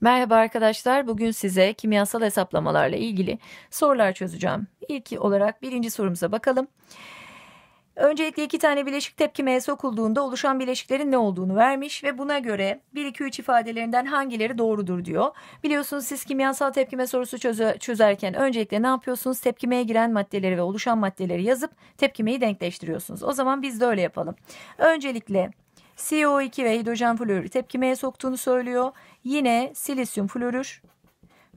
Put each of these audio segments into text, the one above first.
Merhaba arkadaşlar. Bugün size kimyasal hesaplamalarla ilgili sorular çözeceğim. İlk olarak birinci sorumuza bakalım. Öncelikle iki tane bileşik tepkimeye sokulduğunda oluşan bileşiklerin ne olduğunu vermiş ve buna göre 1 2 3 ifadelerinden hangileri doğrudur diyor. Biliyorsunuz siz kimyasal tepkime sorusu çözerken öncelikle ne yapıyorsunuz? Tepkimeye giren maddeleri ve oluşan maddeleri yazıp tepkimeyi denkleştiriyorsunuz. O zaman biz de öyle yapalım. Öncelikle CO2 ve hidrojen florür tepkimeye soktuğunu söylüyor. Yine silisyum florür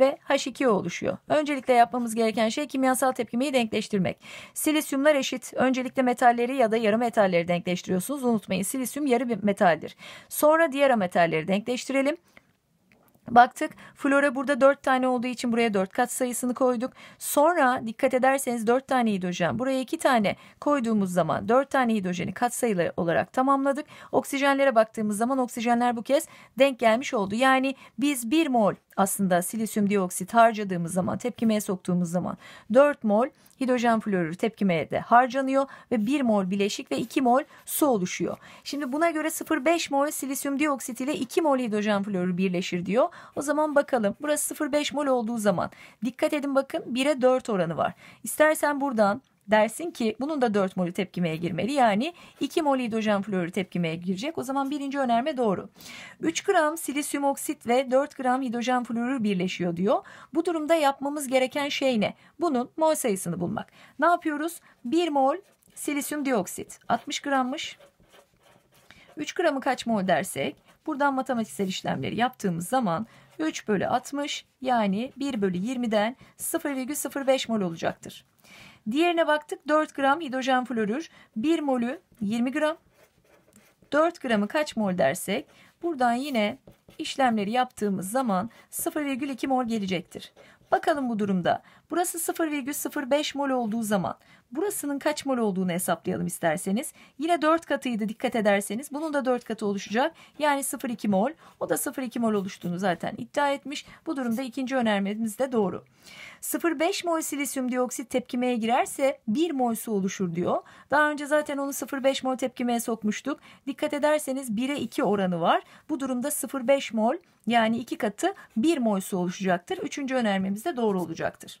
ve H2O oluşuyor. Öncelikle yapmamız gereken şey kimyasal tepkimeyi denkleştirmek. Silisyumlar eşit. Öncelikle metalleri ya da yarı metalleri denkleştiriyorsunuz. Unutmayın silisyum yarı bir metaldir. Sonra diğer metalleri denkleştirelim. Baktık flora burada 4 tane olduğu için buraya 4 kat sayısını koyduk. Sonra dikkat ederseniz 4 tane hidrojen buraya 2 tane koyduğumuz zaman 4 tane hidrojeni kat sayıları olarak tamamladık. Oksijenlere baktığımız zaman oksijenler bu kez denk gelmiş oldu. Yani biz 1 mol aslında silisyum dioksit harcadığımız zaman tepkimeye soktuğumuz zaman 4 mol hidrojen florür tepkimeye de harcanıyor ve 1 mol bileşik ve 2 mol su oluşuyor. Şimdi buna göre 0,5 mol silisyum dioksit ile 2 mol hidrojen florür birleşir diyor. O zaman bakalım burası 0,5 mol olduğu zaman dikkat edin bakın 1'e 4 oranı var. İstersen buradan dersin ki bunun da 4 molü tepkimeye girmeli. Yani 2 mol hidrojen florür tepkimeye girecek. O zaman birinci önerme doğru. 3 gram silisyum oksit ve 4 gram hidrojen florür birleşiyor diyor. Bu durumda yapmamız gereken şey ne? Bunun mol sayısını bulmak. Ne yapıyoruz? 1 mol silisyum dioksit 60 grammış. 3 gramı kaç mol dersek buradan matematiksel işlemleri yaptığımız zaman 3 bölü 60 yani 1 bölü 20'den 0,05 mol olacaktır. Diğerine baktık 4 gram hidrojen florür 1 molü 20 gram 4 gramı kaç mol dersek buradan yine işlemleri yaptığımız zaman 0,2 mol gelecektir. Bakalım bu durumda Burası 0,05 mol olduğu zaman burasının kaç mol olduğunu hesaplayalım isterseniz. Yine 4 katıydı dikkat ederseniz. Bunun da 4 katı oluşacak. Yani 0,2 mol. O da 0,2 mol oluştuğunu zaten iddia etmiş. Bu durumda ikinci önermemiz de doğru. 0,5 mol silisyum dioksit tepkimeye girerse 1 mol su oluşur diyor. Daha önce zaten onu 0,5 mol tepkimeye sokmuştuk. Dikkat ederseniz 1'e 2 oranı var. Bu durumda 0,5 mol yani 2 katı 1 mol su oluşacaktır. Üçüncü önermemiz de doğru olacaktır.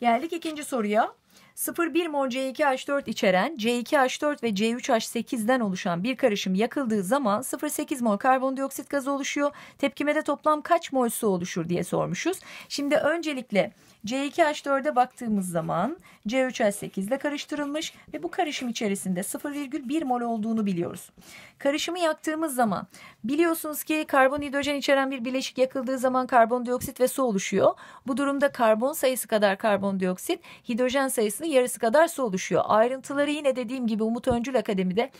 Geldik ikinci soruya. 0,1 mol C2H4 içeren C2H4 ve C3H8'den oluşan bir karışım yakıldığı zaman 0,8 mol karbondioksit gazı oluşuyor. Tepkimede toplam kaç mol su oluşur diye sormuşuz. Şimdi öncelikle C2H4'e baktığımız zaman C3H8 ile karıştırılmış ve bu karışım içerisinde 0,1 mol olduğunu biliyoruz. Karışımı yaktığımız zaman biliyorsunuz ki karbon hidrojen içeren bir bileşik yakıldığı zaman karbondioksit ve su oluşuyor. Bu durumda karbon sayısı kadar karbon karbondioksit, hidrojen sayısının yarısı kadar su oluşuyor. Ayrıntıları yine dediğim gibi Umut Öncül Akademi'de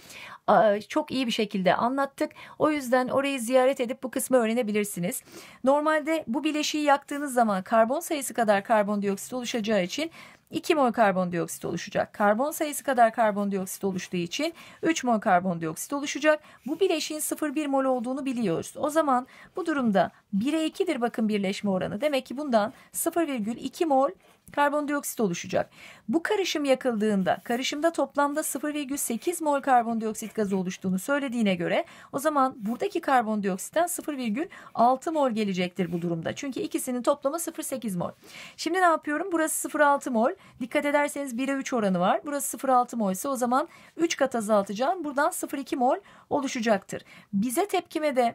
çok iyi bir şekilde anlattık. O yüzden orayı ziyaret edip bu kısmı öğrenebilirsiniz. Normalde bu bileşiği yaktığınız zaman karbon sayısı kadar karbondioksit oluşacağı için 2 mol karbondioksit oluşacak. Karbon sayısı kadar karbondioksit oluştuğu için 3 mol karbondioksit oluşacak. Bu bileşiğin 0,1 mol olduğunu biliyoruz. O zaman bu durumda 1'e 2'dir bakın birleşme oranı. Demek ki bundan 0,2 mol karbondioksit oluşacak. Bu karışım yakıldığında karışımda toplamda 0,8 mol karbondioksit gazı oluştuğunu söylediğine göre o zaman buradaki karbondioksitten 0,6 mol gelecektir bu durumda. Çünkü ikisinin toplamı 0,8 mol. Şimdi ne yapıyorum? Burası 0,6 mol. Dikkat ederseniz 1'e 3 oranı var. Burası 0,6 mol ise o zaman 3 kat azaltacağım. Buradan 0,2 mol oluşacaktır. Bize tepkime de.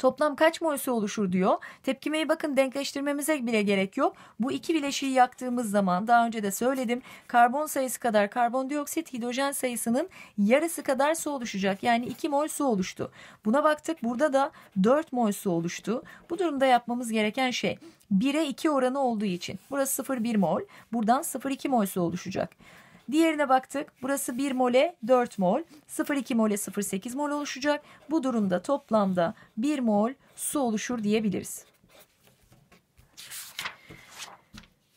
Toplam kaç mol su oluşur diyor. Tepkimeyi bakın denkleştirmemize bile gerek yok. Bu iki bileşiği yaktığımız zaman daha önce de söyledim. Karbon sayısı kadar karbondioksit hidrojen sayısının yarısı kadar su oluşacak. Yani 2 mol su oluştu. Buna baktık burada da 4 mol su oluştu. Bu durumda yapmamız gereken şey 1'e 2 oranı olduğu için. Burası 0,1 mol. Buradan 0,2 mol su oluşacak. Diğerine baktık. Burası 1 mole 4 mol. 0,2 mole 0,8 mol oluşacak. Bu durumda toplamda 1 mol su oluşur diyebiliriz.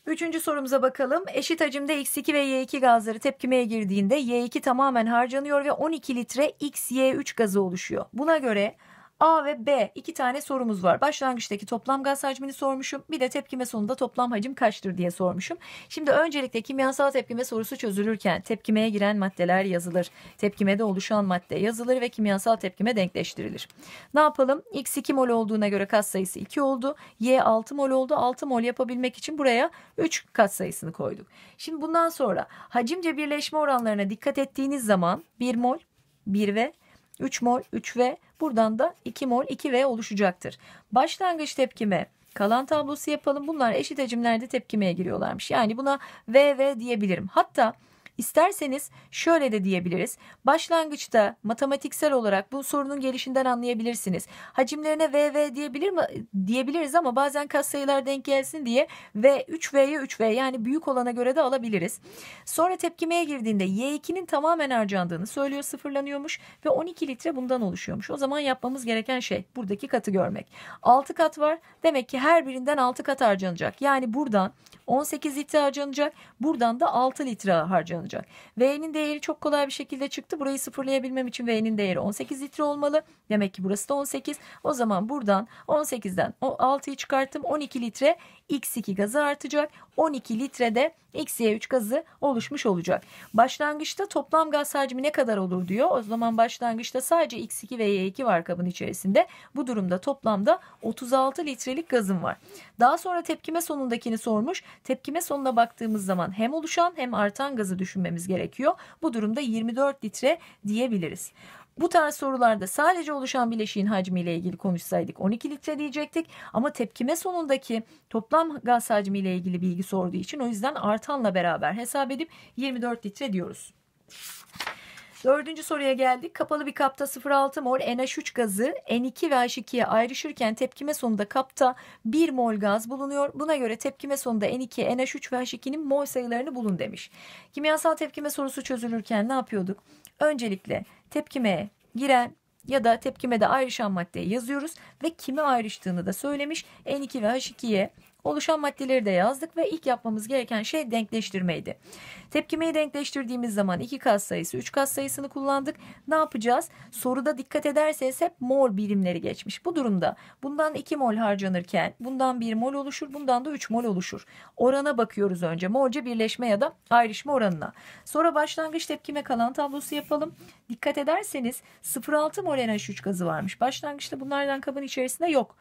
Üçüncü sorumuza bakalım. Eşit hacimde X2 ve Y2 gazları tepkimeye girdiğinde Y2 tamamen harcanıyor ve 12 litre XY3 gazı oluşuyor. Buna göre A ve B iki tane sorumuz var. Başlangıçtaki toplam gaz hacmini sormuşum. Bir de tepkime sonunda toplam hacim kaçtır diye sormuşum. Şimdi öncelikle kimyasal tepkime sorusu çözülürken tepkimeye giren maddeler yazılır. Tepkimede oluşan madde yazılır ve kimyasal tepkime denkleştirilir. Ne yapalım? X 2 mol olduğuna göre kat sayısı 2 oldu. Y 6 mol oldu. 6 mol yapabilmek için buraya 3 kat sayısını koyduk. Şimdi bundan sonra hacimce birleşme oranlarına dikkat ettiğiniz zaman 1 mol, 1 ve 3 mol 3V buradan da 2 mol 2V oluşacaktır. Başlangıç tepkime kalan tablosu yapalım. Bunlar eşit hacimlerde tepkimeye giriyorlarmış. Yani buna VV diyebilirim. Hatta İsterseniz şöyle de diyebiliriz. Başlangıçta matematiksel olarak bu sorunun gelişinden anlayabilirsiniz. Hacimlerine VV diyebilir mi? diyebiliriz ama bazen katsayılar denk gelsin diye V 3V'ye 3V yani büyük olana göre de alabiliriz. Sonra tepkimeye girdiğinde Y2'nin tamamen harcandığını söylüyor sıfırlanıyormuş ve 12 litre bundan oluşuyormuş. O zaman yapmamız gereken şey buradaki katı görmek. 6 kat var demek ki her birinden 6 kat harcanacak. Yani buradan 18 litre harcanacak buradan da 6 litre harcanacak alınacak. V'nin değeri çok kolay bir şekilde çıktı. Burayı sıfırlayabilmem için V'nin değeri 18 litre olmalı. Demek ki burası da 18. O zaman buradan 18'den o 6'yı çıkarttım. 12 litre X2 gazı artacak. 12 litre de XY3 gazı oluşmuş olacak. Başlangıçta toplam gaz hacmi ne kadar olur diyor. O zaman başlangıçta sadece X2 ve Y2 var kabın içerisinde. Bu durumda toplamda 36 litrelik gazım var. Daha sonra tepkime sonundakini sormuş. Tepkime sonuna baktığımız zaman hem oluşan hem artan gazı düşün düşünmemiz gerekiyor. Bu durumda 24 litre diyebiliriz. Bu tarz sorularda sadece oluşan bileşiğin hacmiyle ilgili konuşsaydık 12 litre diyecektik ama tepkime sonundaki toplam gaz hacmiyle ilgili bilgi sorduğu için o yüzden artanla beraber hesap edip 24 litre diyoruz. Dördüncü soruya geldik. Kapalı bir kapta 0,6 mol NH3 gazı N2 ve H2'ye ayrışırken tepkime sonunda kapta 1 mol gaz bulunuyor. Buna göre tepkime sonunda N2, NH3 ve H2'nin mol sayılarını bulun demiş. Kimyasal tepkime sorusu çözülürken ne yapıyorduk? Öncelikle tepkimeye giren ya da tepkimede ayrışan maddeyi yazıyoruz ve kime ayrıştığını da söylemiş. N2 ve H2'ye Oluşan maddeleri de yazdık ve ilk yapmamız gereken şey denkleştirmeydi. Tepkimeyi denkleştirdiğimiz zaman iki kas sayısı üç kas sayısını kullandık. Ne yapacağız? Soruda dikkat ederseniz hep mol birimleri geçmiş. Bu durumda bundan 2 mol harcanırken bundan 1 mol oluşur bundan da 3 mol oluşur. Orana bakıyoruz önce molce birleşme ya da ayrışma oranına. Sonra başlangıç tepkime kalan tablosu yapalım. Dikkat ederseniz 0.6 mol NH3 gazı varmış. Başlangıçta bunlardan kabın içerisinde yok.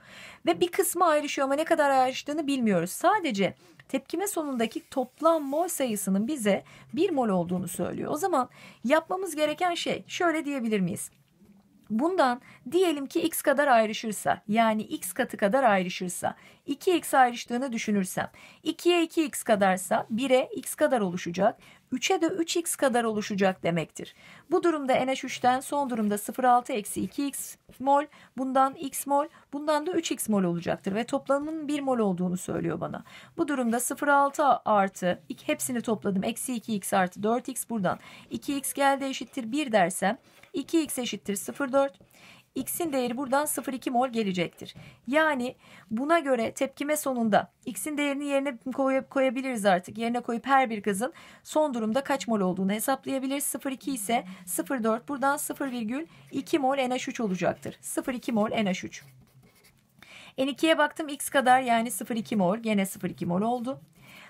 Ve bir kısmı ayrışıyor ama ne kadar ayrıştığını bilmiyoruz. Sadece tepkime sonundaki toplam mol sayısının bize 1 mol olduğunu söylüyor. O zaman yapmamız gereken şey şöyle diyebilir miyiz? Bundan diyelim ki x kadar ayrışırsa yani x katı kadar ayrışırsa 2x ayrıştığını düşünürsem 2'ye 2x kadarsa 1'e x kadar oluşacak 3'e de 3x kadar oluşacak demektir. Bu durumda NH3'ten son durumda 0,6 eksi 2x mol bundan x mol bundan da 3x mol olacaktır ve toplamının 1 mol olduğunu söylüyor bana. Bu durumda 0,6 artı hepsini topladım eksi 2x artı 4x buradan 2x geldi eşittir 1 dersem 2x eşittir 0,4. X'in değeri buradan 0,2 mol gelecektir. Yani buna göre tepkime sonunda X'in değerini yerine koyup, koyabiliriz artık. Yerine koyup her bir gazın son durumda kaç mol olduğunu hesaplayabiliriz. 0,2 ise 0,4 buradan 0,2 mol NH3 olacaktır. 0,2 mol NH3. N2'ye baktım X kadar yani 0,2 mol. Gene 0,2 mol oldu.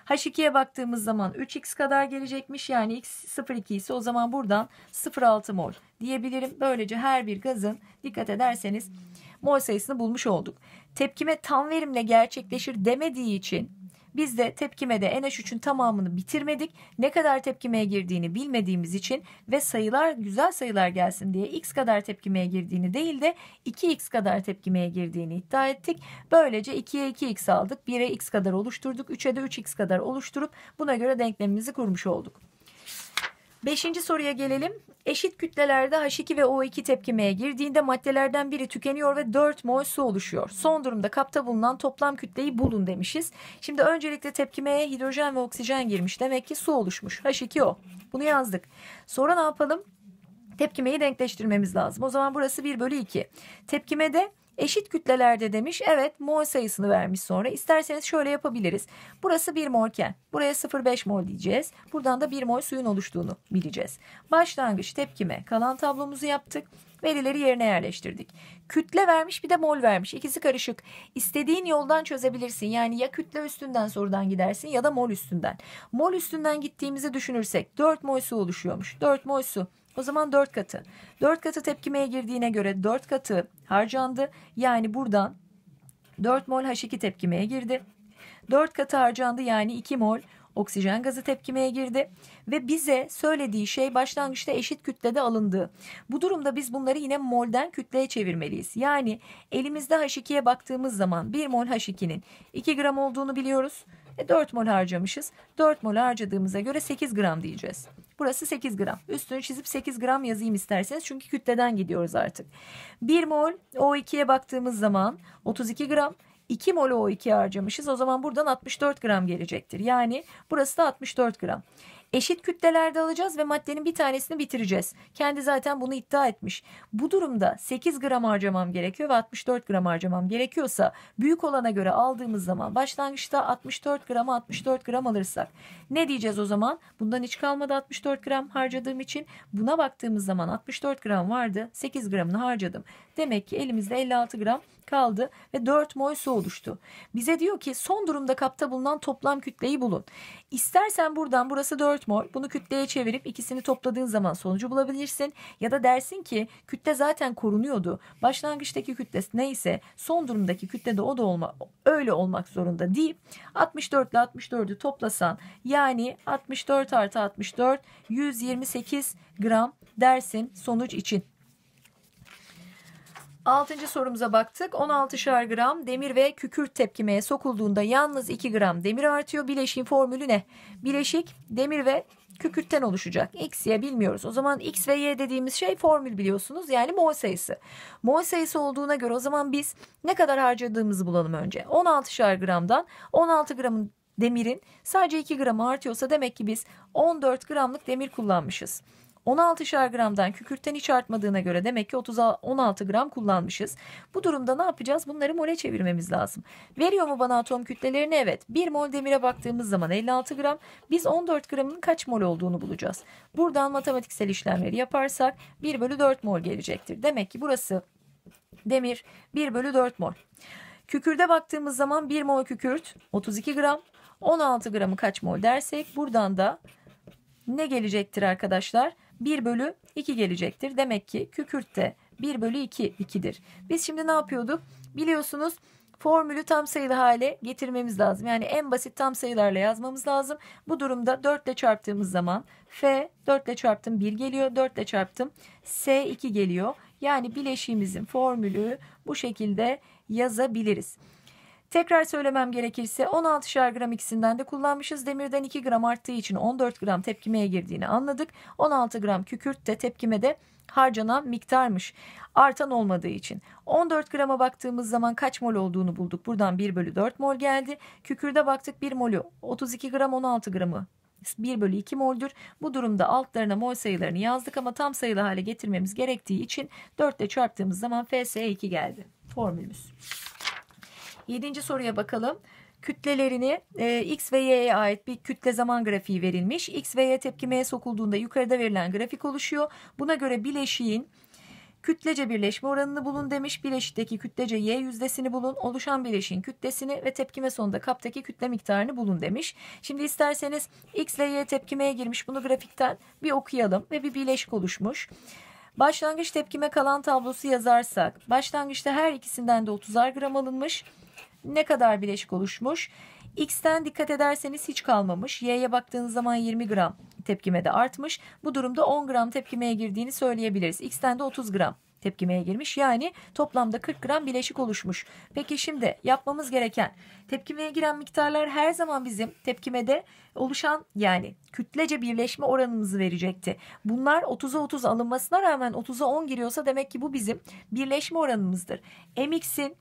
H2'ye baktığımız zaman 3x kadar gelecekmiş. Yani x 0,2 ise o zaman buradan 0,6 mol diyebilirim. Böylece her bir gazın dikkat ederseniz mol sayısını bulmuş olduk. Tepkime tam verimle gerçekleşir demediği için biz de tepkimede NH3'ün tamamını bitirmedik. Ne kadar tepkimeye girdiğini bilmediğimiz için ve sayılar güzel sayılar gelsin diye x kadar tepkimeye girdiğini değil de 2x kadar tepkimeye girdiğini iddia ettik. Böylece 2'ye 2x aldık. 1'e x kadar oluşturduk. 3'e de 3x kadar oluşturup buna göre denklemimizi kurmuş olduk. Beşinci soruya gelelim. Eşit kütlelerde H2 ve O2 tepkimeye girdiğinde maddelerden biri tükeniyor ve 4 mol su oluşuyor. Son durumda kapta bulunan toplam kütleyi bulun demişiz. Şimdi öncelikle tepkimeye hidrojen ve oksijen girmiş. Demek ki su oluşmuş. H2O. Bunu yazdık. Sonra ne yapalım? Tepkimeyi denkleştirmemiz lazım. O zaman burası 1 bölü 2. Tepkimede Eşit kütlelerde demiş evet mol sayısını vermiş sonra isterseniz şöyle yapabiliriz. Burası 1 molken buraya 0,5 mol diyeceğiz. Buradan da 1 mol suyun oluştuğunu bileceğiz. Başlangıç tepkime kalan tablomuzu yaptık. Verileri yerine yerleştirdik. Kütle vermiş bir de mol vermiş. İkisi karışık. İstediğin yoldan çözebilirsin. Yani ya kütle üstünden sorudan gidersin ya da mol üstünden. Mol üstünden gittiğimizi düşünürsek 4 mol su oluşuyormuş. 4 mol su o zaman 4 katı. 4 katı tepkimeye girdiğine göre 4 katı harcandı. Yani buradan 4 mol H2 tepkimeye girdi. 4 katı harcandı yani 2 mol oksijen gazı tepkimeye girdi ve bize söylediği şey başlangıçta eşit kütlede alındı. Bu durumda biz bunları yine molden kütleye çevirmeliyiz. Yani elimizde H2'ye baktığımız zaman 1 mol H2'nin 2 gram olduğunu biliyoruz. E 4 mol harcamışız. 4 mol harcadığımıza göre 8 gram diyeceğiz. Burası 8 gram. Üstünü çizip 8 gram yazayım isterseniz. Çünkü kütleden gidiyoruz artık. 1 mol O2'ye baktığımız zaman 32 gram. 2 mol O2 harcamışız. O zaman buradan 64 gram gelecektir. Yani burası da 64 gram. Eşit kütlelerde alacağız ve maddenin bir tanesini bitireceğiz. Kendi zaten bunu iddia etmiş. Bu durumda 8 gram harcamam gerekiyor ve 64 gram harcamam gerekiyorsa büyük olana göre aldığımız zaman başlangıçta 64 grama 64 gram alırsak ne diyeceğiz o zaman? Bundan hiç kalmadı 64 gram harcadığım için buna baktığımız zaman 64 gram vardı 8 gramını harcadım. Demek ki elimizde 56 gram kaldı ve 4 mol su oluştu. Bize diyor ki son durumda kapta bulunan toplam kütleyi bulun. İstersen buradan burası 4 mol. Bunu kütleye çevirip ikisini topladığın zaman sonucu bulabilirsin. Ya da dersin ki kütle zaten korunuyordu. Başlangıçtaki kütle neyse son durumdaki kütle de o da olma, öyle olmak zorunda deyip 64 ile 64'ü toplasan yani 64 artı 64 128 gram dersin sonuç için. Altıncı sorumuza baktık. 16'şar gram demir ve kükürt tepkimeye sokulduğunda yalnız 2 gram demir artıyor. Bileşiğin formülü ne? Bileşik demir ve kükürtten oluşacak. X, Y bilmiyoruz. O zaman X ve Y dediğimiz şey formül biliyorsunuz. Yani mol sayısı. Mol sayısı olduğuna göre o zaman biz ne kadar harcadığımızı bulalım önce. 16'şar gramdan 16 gramın demirin sadece 2 gramı artıyorsa demek ki biz 14 gramlık demir kullanmışız. 16 16'şer gramdan kükürtten hiç artmadığına göre demek ki 30, 16 gram kullanmışız. Bu durumda ne yapacağız? Bunları mole çevirmemiz lazım. Veriyor mu bana atom kütlelerini? Evet. 1 mol demire baktığımız zaman 56 gram. Biz 14 gramın kaç mol olduğunu bulacağız. Buradan matematiksel işlemleri yaparsak 1 bölü 4 mol gelecektir. Demek ki burası demir 1 bölü 4 mol. Kükürde baktığımız zaman 1 mol kükürt 32 gram. 16 gramı kaç mol dersek buradan da ne gelecektir arkadaşlar? 1 bölü 2 gelecektir. Demek ki kükürt de 1 bölü 2 2'dir. Biz şimdi ne yapıyorduk? Biliyorsunuz formülü tam sayılı hale getirmemiz lazım. Yani en basit tam sayılarla yazmamız lazım. Bu durumda 4 ile çarptığımız zaman F 4 ile çarptım 1 geliyor. 4 ile çarptım S 2 geliyor. Yani bileşiğimizin formülü bu şekilde yazabiliriz. Tekrar söylemem gerekirse 16'şer gram ikisinden de kullanmışız. Demirden 2 gram arttığı için 14 gram tepkimeye girdiğini anladık. 16 gram kükürt de tepkimede harcanan miktarmış. Artan olmadığı için. 14 grama baktığımız zaman kaç mol olduğunu bulduk. Buradan 1 bölü 4 mol geldi. Kükürde baktık 1 molü 32 gram 16 gramı 1 bölü 2 moldür. Bu durumda altlarına mol sayılarını yazdık ama tam sayılı hale getirmemiz gerektiği için 4 ile çarptığımız zaman FSE 2 geldi. Formülümüz. Yedinci soruya bakalım. Kütlelerini e, X ve Y'ye ait bir kütle zaman grafiği verilmiş. X ve Y tepkimeye sokulduğunda yukarıda verilen grafik oluşuyor. Buna göre bileşiğin kütlece birleşme oranını bulun demiş. Bileşikteki kütlece Y yüzdesini bulun. Oluşan bileşiğin kütlesini ve tepkime sonunda kaptaki kütle miktarını bulun demiş. Şimdi isterseniz X ve Y tepkimeye girmiş. Bunu grafikten bir okuyalım ve bir bileşik oluşmuş. Başlangıç tepkime kalan tablosu yazarsak başlangıçta her ikisinden de 30'ar gram alınmış ne kadar bileşik oluşmuş? X'ten dikkat ederseniz hiç kalmamış. Y'ye baktığınız zaman 20 gram tepkime de artmış. Bu durumda 10 gram tepkimeye girdiğini söyleyebiliriz. X'ten de 30 gram tepkimeye girmiş. Yani toplamda 40 gram bileşik oluşmuş. Peki şimdi yapmamız gereken tepkimeye giren miktarlar her zaman bizim tepkimede oluşan yani kütlece birleşme oranımızı verecekti. Bunlar 30'a 30 alınmasına rağmen 30'a 10 giriyorsa demek ki bu bizim birleşme oranımızdır. Mx'in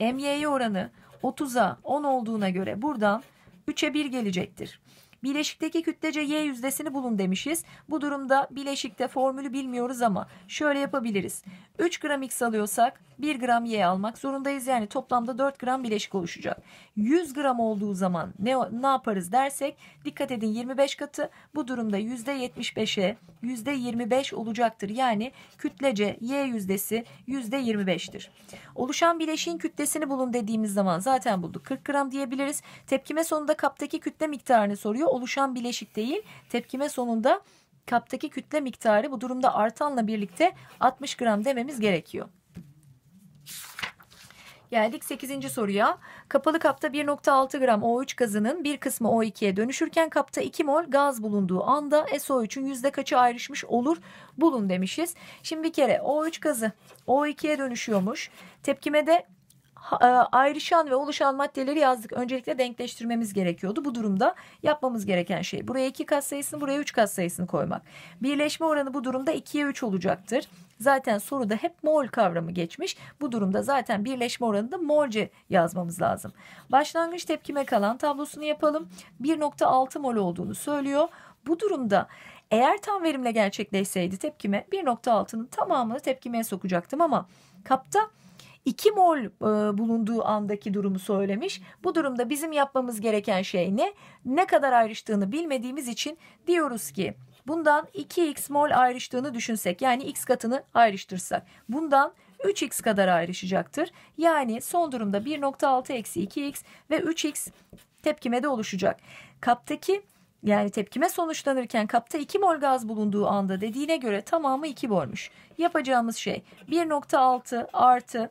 MY'ye oranı 30'a 10 olduğuna göre buradan 3'e 1 gelecektir. Bileşikteki kütlece y yüzdesini bulun demişiz. Bu durumda bileşikte formülü bilmiyoruz ama şöyle yapabiliriz. 3 gram x alıyorsak 1 gram Y almak zorundayız. Yani toplamda 4 gram bileşik oluşacak. 100 gram olduğu zaman ne, ne yaparız dersek dikkat edin 25 katı bu durumda %75'e %25 olacaktır. Yani kütlece Y yüzdesi %25'tir. Oluşan bileşiğin kütlesini bulun dediğimiz zaman zaten bulduk. 40 gram diyebiliriz. Tepkime sonunda kaptaki kütle miktarını soruyor. Oluşan bileşik değil tepkime sonunda kaptaki kütle miktarı bu durumda artanla birlikte 60 gram dememiz gerekiyor. Geldik 8. soruya. Kapalı kapta 1.6 gram O3 gazının bir kısmı O2'ye dönüşürken kapta 2 mol gaz bulunduğu anda SO3'ün yüzde kaçı ayrışmış olur bulun demişiz. Şimdi bir kere O3 gazı O2'ye dönüşüyormuş. Tepkimede e, ayrışan ve oluşan maddeleri yazdık. Öncelikle denkleştirmemiz gerekiyordu. Bu durumda yapmamız gereken şey buraya 2 kat sayısını buraya 3 kat sayısını koymak. Birleşme oranı bu durumda 2'ye 3 olacaktır. Zaten soruda hep mol kavramı geçmiş. Bu durumda zaten birleşme oranını da molce yazmamız lazım. Başlangıç tepkime kalan tablosunu yapalım. 1.6 mol olduğunu söylüyor. Bu durumda eğer tam verimle gerçekleşseydi tepkime 1.6'nın tamamını tepkimeye sokacaktım ama kapta 2 mol e, bulunduğu andaki durumu söylemiş. Bu durumda bizim yapmamız gereken şey ne? Ne kadar ayrıştığını bilmediğimiz için diyoruz ki bundan 2x mol ayrıştığını düşünsek yani x katını ayrıştırsak bundan 3x kadar ayrışacaktır. Yani son durumda 1.6 eksi 2x ve 3x tepkime de oluşacak. Kaptaki yani tepkime sonuçlanırken kapta 2 mol gaz bulunduğu anda dediğine göre tamamı 2 molmuş. Yapacağımız şey 1.6 artı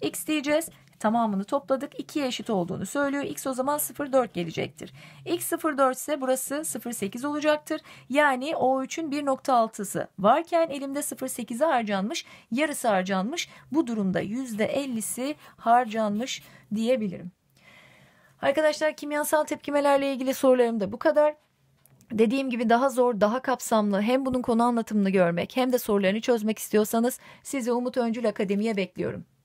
X diyeceğiz. Tamamını topladık. 2'ye eşit olduğunu söylüyor. X o zaman 0,4 gelecektir. X 0,4 ise burası 0,8 olacaktır. Yani O3'ün 1,6'sı varken elimde 0,8'i harcanmış. Yarısı harcanmış. Bu durumda %50'si harcanmış diyebilirim. Arkadaşlar kimyasal tepkimelerle ilgili sorularım da bu kadar. Dediğim gibi daha zor, daha kapsamlı hem bunun konu anlatımını görmek hem de sorularını çözmek istiyorsanız sizi Umut Öncül Akademi'ye bekliyorum.